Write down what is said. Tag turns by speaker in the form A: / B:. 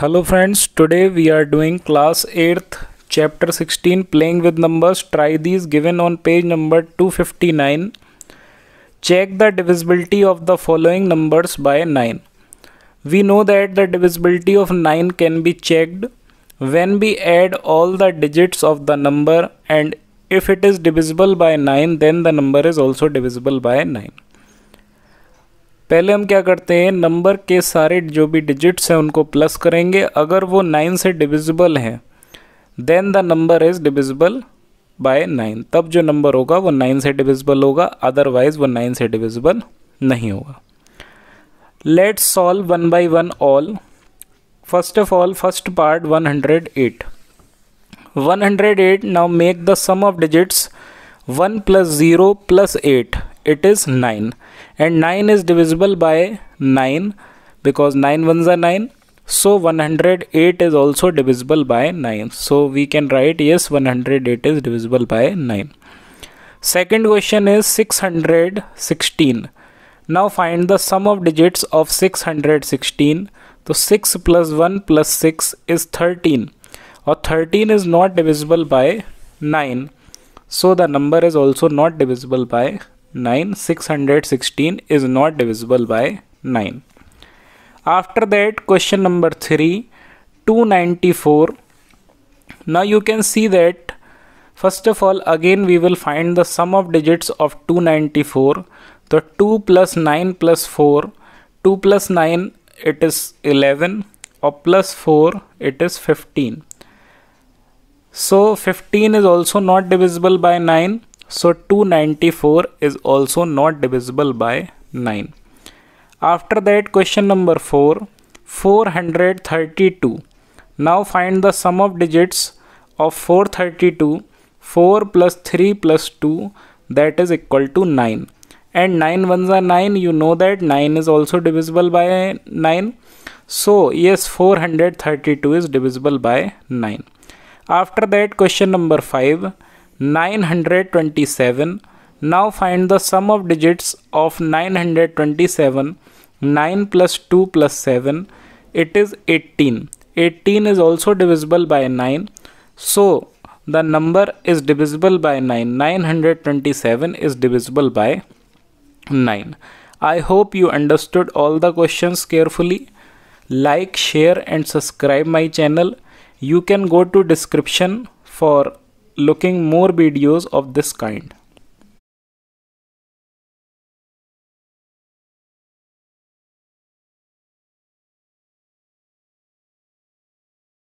A: hello friends today we are doing class 8th chapter 16 playing with numbers try these given on page number 259 check the divisibility of the following numbers by 9 we know that the divisibility of 9 can be checked when we add all the digits of the number and if it is divisible by 9 then the number is also divisible by 9 पहले हम क्या करते हैं number के सारे जो भी digits हैं उनको प्लस करेंगे अगर वो नाइन से डिविजिबल हैं then the number is divisible by nine तब जो नंबर होगा वो नाइन से डिविजिबल होगा अदरवाइज वो नाइन से डिविजिबल नहीं होगा let's solve one by one all first of all first part 108 108 now make the sum of digits one plus zero plus eight it is 9 and 9 is divisible by 9 because 9 ones are 9 so 108 is also divisible by 9 so we can write yes 108 is divisible by 9 second question is 616 now find the sum of digits of 616 so 6 plus 1 plus 6 is 13 or 13 is not divisible by 9 so the number is also not divisible by 9 616 is not divisible by 9 after that question number 3 294 now you can see that first of all again we will find the sum of digits of 294 The 2 plus 9 plus 4 2 plus 9 it is 11 or plus 4 it is 15 so 15 is also not divisible by 9 so 294 is also not divisible by 9. After that question number 4 432. Now find the sum of digits of 432 4 plus 3 plus 2 that is equal to 9 and 9 ones are 9 you know that 9 is also divisible by 9 so yes 432 is divisible by 9 after that question number 5 927. Now find the sum of digits of 927. 9 plus 2 plus 7. It is 18. 18 is also divisible by 9. So the number is divisible by 9. 927 is divisible by 9. I hope you understood all the questions carefully. Like, share and subscribe my channel. You can go to description for looking more videos of this kind